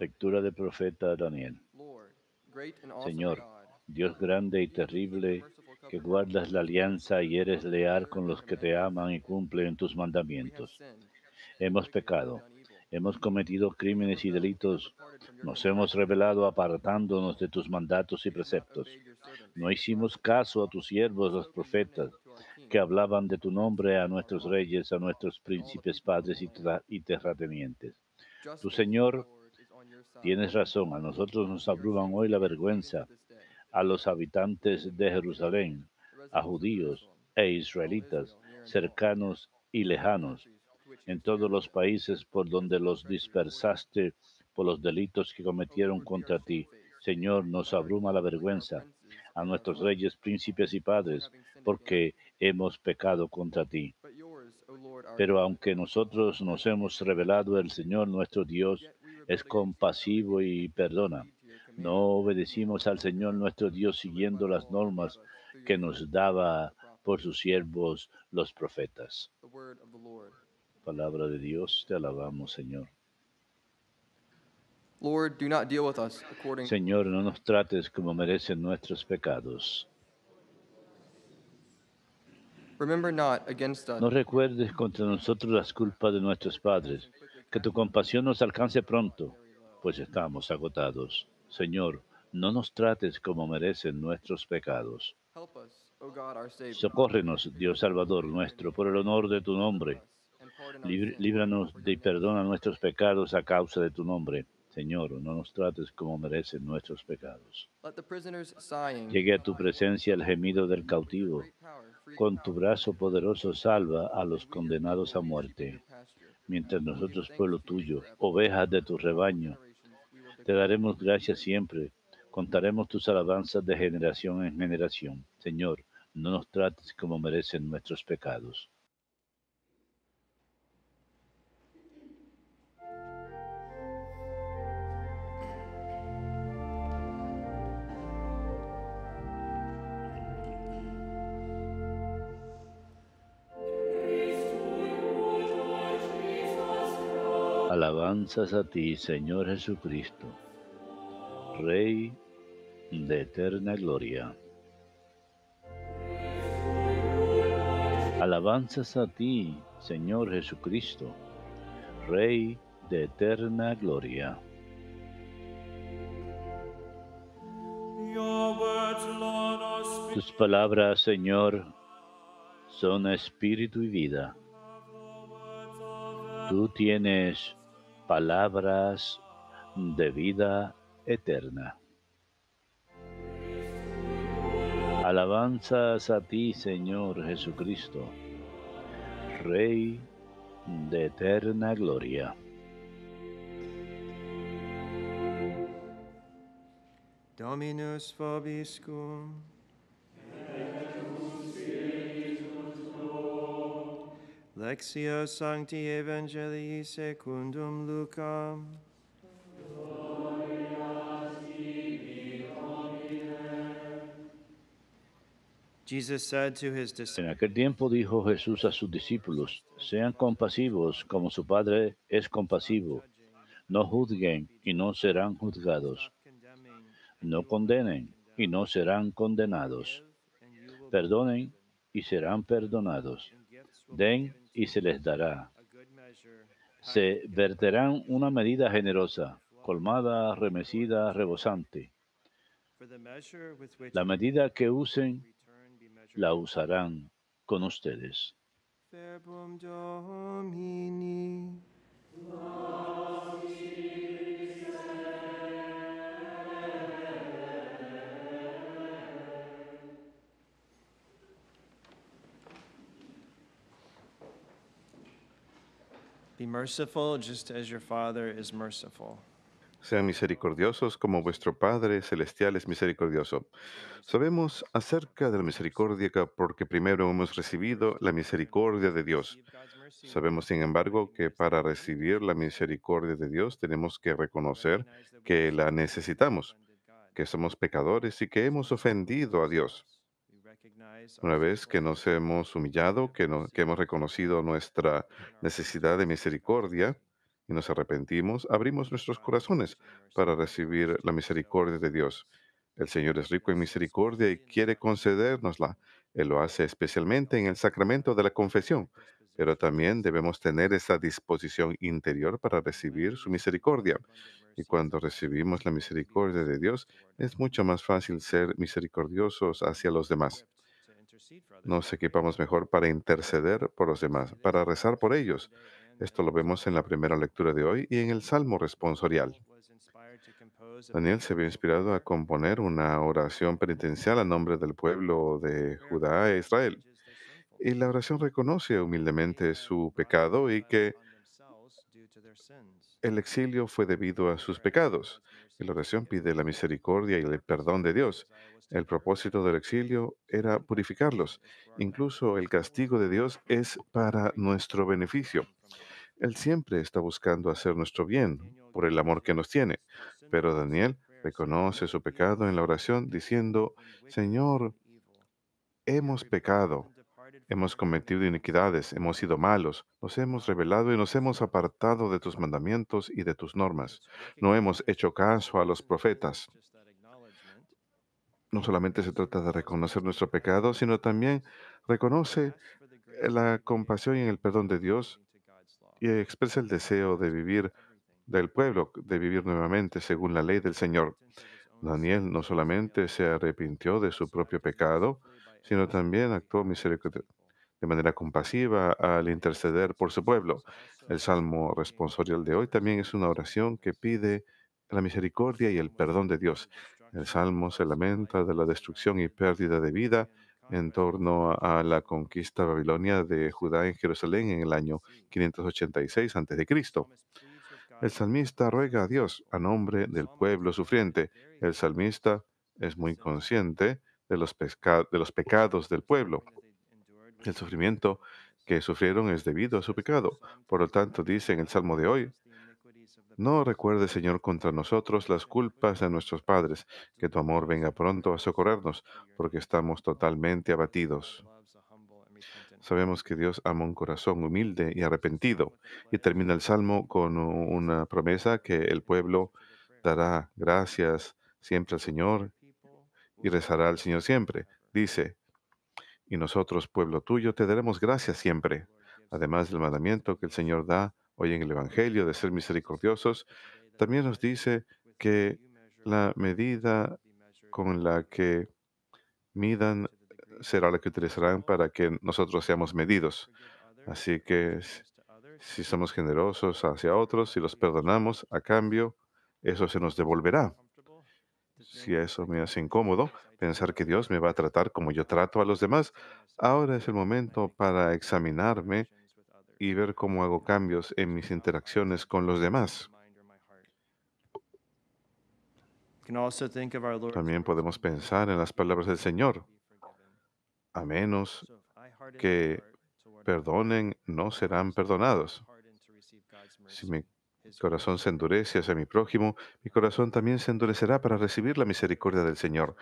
Lectura del profeta Daniel. Señor, Dios grande y terrible, que guardas la alianza y eres leal con los que te aman y cumplen tus mandamientos. Hemos pecado, hemos cometido crímenes y delitos, nos hemos revelado apartándonos de tus mandatos y preceptos. No hicimos caso a tus siervos, los profetas que hablaban de tu nombre a nuestros reyes, a nuestros príncipes, padres y, terratenientes. Tu Señor, tienes razón, a nosotros nos abruman hoy la vergüenza, a los habitantes de Jerusalén, a judíos e israelitas, cercanos y lejanos, en todos los países por donde los dispersaste por los delitos que cometieron contra ti. Señor, nos abruma la vergüenza a nuestros reyes, príncipes y padres, porque hemos pecado contra ti. Pero aunque nosotros nos hemos revelado, el Señor nuestro Dios es compasivo y perdona. No obedecimos al Señor nuestro Dios siguiendo las normas que nos daba por sus siervos los profetas. Palabra de Dios, te alabamos, Señor. Señor, no nos trates como merecen nuestros pecados no recuerdes contra nosotros las culpas de nuestros padres. Que tu compasión nos alcance pronto, pues estamos agotados. Señor, no nos trates como merecen nuestros pecados. Socórrenos, Dios Salvador nuestro, por el honor de tu nombre. líbranos de y perdona nuestros pecados a causa de tu nombre. Señor, no nos trates como merecen nuestros pecados. Llegue a tu presencia el gemido del cautivo, con tu brazo poderoso salva a los condenados a muerte. Mientras nosotros, pueblo tuyo, ovejas de tu rebaño, te daremos gracias siempre. Contaremos tus alabanzas de generación en generación. Señor, no nos trates como merecen nuestros pecados. Alabanzas a ti, Señor Jesucristo, Rey de eterna gloria. Alabanzas a ti, Señor Jesucristo, Rey de eterna gloria. Tus palabras, Señor, son espíritu y vida. Tú tienes palabras de vida eterna. Alabanzas a ti, Señor Jesucristo, Rey de eterna gloria. Dominus vobiscum. Lexio Sancti Evangelii secundum Jesus said to his disciples, en aquel tiempo dijo Jesús a sus discípulos, sean compasivos como su Padre es compasivo. No juzguen y no serán juzgados. No condenen y no serán condenados. Perdonen y serán perdonados. Den y se les dará. Se verterán una medida generosa, colmada, remecida, rebosante. La medida que usen, la usarán con ustedes. Sean misericordiosos como vuestro Padre Celestial es misericordioso. Sabemos acerca de la misericordia porque primero hemos recibido la misericordia de Dios. Sabemos, sin embargo, que para recibir la misericordia de Dios tenemos que reconocer que la necesitamos, que somos pecadores y que hemos ofendido a Dios. Una vez que nos hemos humillado, que, hemos reconocido nuestra necesidad de misericordia y nos arrepentimos, abrimos nuestros corazones para recibir la misericordia de Dios. El Señor es rico en misericordia y quiere concedérnosla. Él lo hace especialmente en el sacramento de la confesión, pero también debemos tener esa disposición interior para recibir su misericordia. Y cuando recibimos la misericordia de Dios, es mucho más fácil ser misericordiosos hacia los demás. Nos equipamos mejor para interceder por los demás, para rezar por ellos. Esto lo vemos en la primera lectura de hoy y en el Salmo responsorial. Daniel se vio inspirado a componer una oración penitencial a nombre del pueblo de Judá e Israel. Y la oración reconoce humildemente su pecado y que el exilio fue debido a sus pecados. Y la oración pide la misericordia y el perdón de Dios. El propósito del exilio era purificarlos. Incluso el castigo de Dios es para nuestro beneficio. Él siempre está buscando hacer nuestro bien por el amor que nos tiene. Pero Daniel reconoce su pecado en la oración diciendo, Señor, hemos pecado Hemos cometido iniquidades, hemos sido malos, nos hemos revelado y nos hemos apartado de tus mandamientos y de tus normas. Pues no hemos hecho caso a los profetas. Este no solamente se trata de pues, reconocer eh, nuestro pecado, sino también reconoce la eh, compasión y el perdón de Dios y expresa el deseo de vivir del pueblo, de vivir nuevamente según la ley del Señor. Daniel no solamente se arrepintió de su propio pecado, sino también actuó de manera compasiva al interceder por su pueblo. El Salmo responsorial de hoy también es una oración que pide la misericordia y el perdón de Dios. El Salmo se lamenta de la destrucción y pérdida de vida en torno a la conquista babilonia de Judá en Jerusalén en el año 586 a.C. El salmista ruega a Dios a nombre del pueblo sufriente. El salmista es muy consciente de los, pecados del pueblo. El sufrimiento que sufrieron es debido a su pecado. Por lo tanto, dice en el Salmo de hoy, no recuerde, Señor, contra nosotros las culpas de nuestros padres, que tu amor venga pronto a socorrernos, porque estamos totalmente abatidos. Sabemos que Dios ama un corazón humilde y arrepentido. Y termina el Salmo con una promesa que el pueblo dará gracias siempre al Señor y rezará al Señor siempre. Dice, y nosotros, pueblo tuyo, te daremos gracias siempre. Además del mandamiento que el Señor da hoy en el Evangelio de ser misericordiosos, también nos dice que la medida con la que midan será la que utilizarán para que nosotros seamos medidos. Así que si somos generosos hacia otros, si los perdonamos a cambio, eso se nos devolverá. Si eso me hace incómodo, pensar que Dios me va a tratar como yo trato a los demás, ahora es el momento para examinarme y ver cómo hago cambios en mis interacciones con los demás. También podemos pensar en las palabras del Señor. A menos que perdonen, no serán perdonados. Si mi corazón se endurece hacia mi prójimo, mi corazón también se endurecerá para recibir la misericordia del Señor.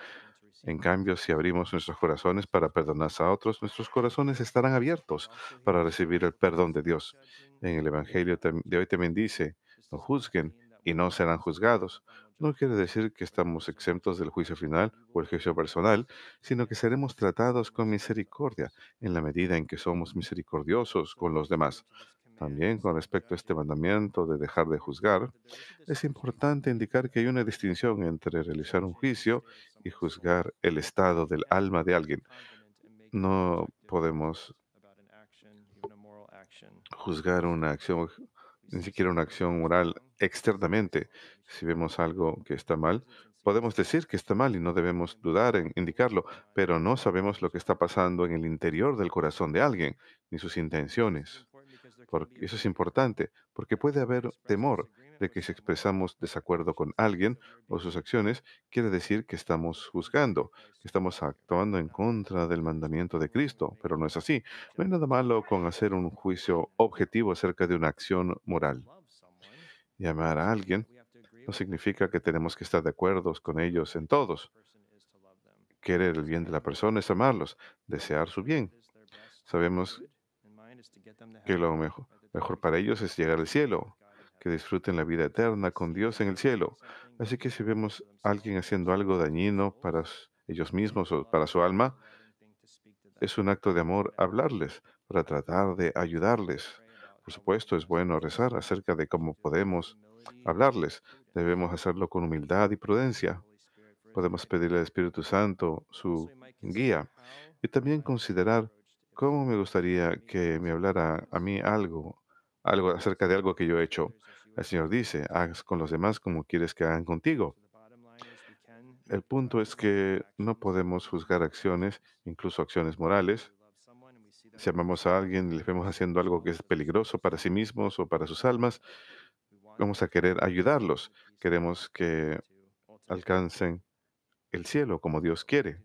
En cambio, si abrimos nuestros corazones para perdonar a otros, nuestros corazones estarán abiertos ah, para recibir el perdón de Dios. En el Evangelio de hoy también dice, no juzguen y no serán juzgados. No quiere decir que estamos exentos del juicio final o el juicio personal, sino que seremos tratados con misericordia en la medida en que somos misericordiosos con los demás. También con respecto a este mandamiento de dejar de juzgar, es importante indicar que hay una distinción entre realizar un juicio y juzgar el estado del alma de alguien. No podemos juzgar una acción, ni siquiera una acción moral externamente. Si vemos algo que está mal, podemos decir que está mal y no debemos dudar en indicarlo, pero no sabemos lo que está pasando en el interior del corazón de alguien, ni sus intenciones eso es importante, porque puede haber temor de que si expresamos desacuerdo con alguien o sus acciones, quiere decir que estamos juzgando, que estamos actuando en contra del mandamiento de Cristo, pero no es así. No hay nada malo con hacer un juicio objetivo acerca de una acción moral. Llamar a alguien no significa que tenemos que estar de acuerdo con ellos en todos. Querer el bien de la persona es amarlos, desear su bien. Sabemos que lo mejor, para ellos es llegar al cielo, que disfruten la vida eterna con Dios en el cielo. Así que si vemos a alguien haciendo algo dañino para ellos mismos o para su alma, es un acto de amor hablarles, para tratar de ayudarles. Por supuesto, es bueno rezar acerca de cómo podemos hablarles. Debemos hacerlo con humildad y prudencia. Podemos pedirle al Espíritu Santo su guía y también considerar ¿Cómo me gustaría que me hablara a mí algo, algo acerca de algo que yo he hecho? El Señor dice, haz con los demás como quieres que hagan contigo. El punto es que no podemos juzgar acciones, incluso acciones morales. Si amamos a alguien y le vemos haciendo algo que es peligroso para sí mismos o para sus almas, vamos a querer ayudarlos. Queremos que alcancen el cielo como Dios quiere.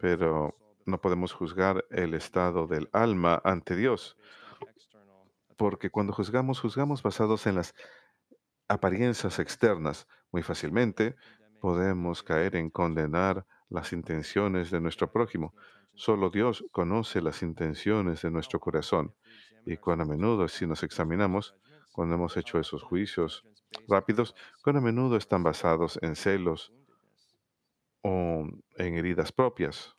Pero no podemos juzgar el estado del alma ante Dios, porque cuando juzgamos, juzgamos basados en las apariencias externas. Muy fácilmente podemos caer en condenar las intenciones de nuestro prójimo. Solo Dios conoce las intenciones de nuestro corazón. Y cuando a menudo, si nos examinamos, cuando hemos hecho esos juicios rápidos, con a menudo están basados en celos o en heridas propias.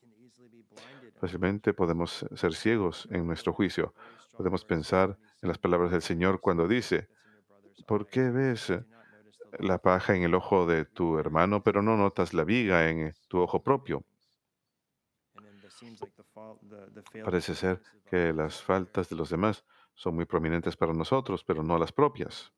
Fácilmente podemos ser ciegos en nuestro juicio. Podemos pensar en las palabras del Señor cuando dice, ¿por qué ves eh, la paja en el ojo de tu hermano, pero no notas la viga en tu ojo propio? Parece ser que las faltas de los demás son muy prominentes para nosotros, pero no las propias.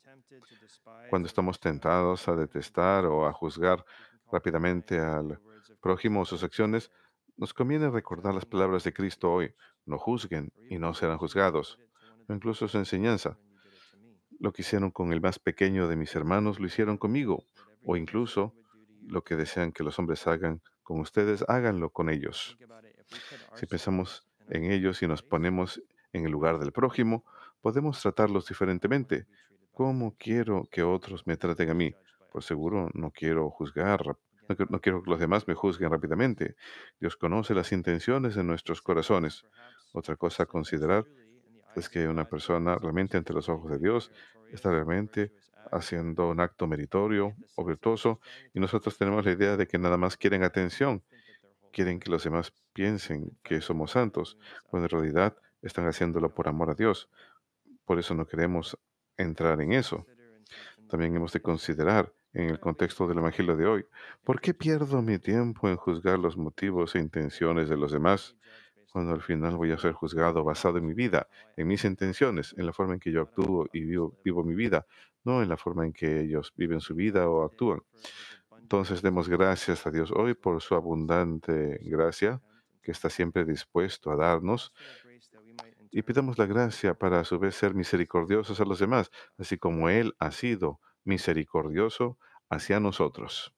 Cuando estamos tentados a detestar o a juzgar rápidamente al prójimo o sus acciones, nos conviene recordar las palabras de Cristo hoy. No juzguen y no serán juzgados. O incluso su enseñanza. Lo que hicieron con el más pequeño de mis hermanos lo hicieron conmigo. O incluso lo que desean que los hombres hagan con ustedes, háganlo con ellos. Si pensamos en ellos y nos ponemos en el lugar del prójimo, podemos tratarlos diferentemente. ¿Cómo quiero que otros me traten a mí? Por seguro, no quiero juzgar no, quiero que los demás me juzguen rápidamente. Dios conoce las intenciones de nuestros corazones. Otra cosa a considerar es que una persona realmente ante los ojos de Dios está realmente haciendo un acto meritorio o virtuoso y nosotros tenemos la idea de que nada más quieren atención, quieren que los demás piensen que somos santos, cuando en realidad están haciéndolo por amor a Dios. Por eso no queremos entrar en eso. También hemos de considerar en el contexto del Evangelio de hoy. ¿Por qué pierdo mi tiempo en juzgar los motivos e intenciones de los demás cuando al final voy a ser juzgado basado en mi vida, en mis intenciones, en la forma en que yo actúo y vivo, mi vida, no en la forma en que ellos viven su vida o actúan? Entonces demos gracias a Dios hoy por su abundante gracia que está siempre dispuesto a darnos y pidamos la gracia para a su vez ser misericordiosos a los demás, así como Él ha sido misericordioso hacia nosotros.